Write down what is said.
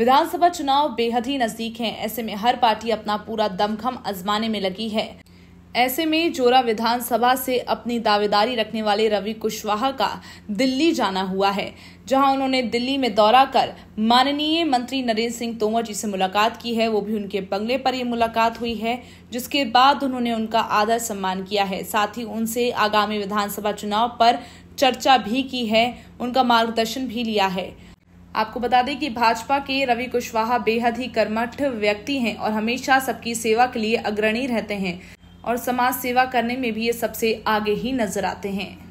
विधानसभा चुनाव बेहद ही नजदीक है ऐसे में हर पार्टी अपना पूरा दमखम आजमाने में लगी है ऐसे में जोरा विधानसभा से अपनी दावेदारी रखने वाले रवि कुशवाहा का दिल्ली जाना हुआ है जहां उन्होंने दिल्ली में दौरा कर माननीय मंत्री नरेंद्र सिंह तोमर जी से मुलाकात की है वो भी उनके बंगले पर ये मुलाकात हुई है जिसके बाद उन्होंने उनका आदर सम्मान किया है साथ ही उनसे आगामी विधानसभा चुनाव पर चर्चा भी की है उनका मार्गदर्शन भी लिया है आपको बता दें कि भाजपा के रवि कुशवाहा बेहद ही कर्मठ व्यक्ति हैं और हमेशा सबकी सेवा के लिए अग्रणी रहते हैं और समाज सेवा करने में भी ये सबसे आगे ही नजर आते हैं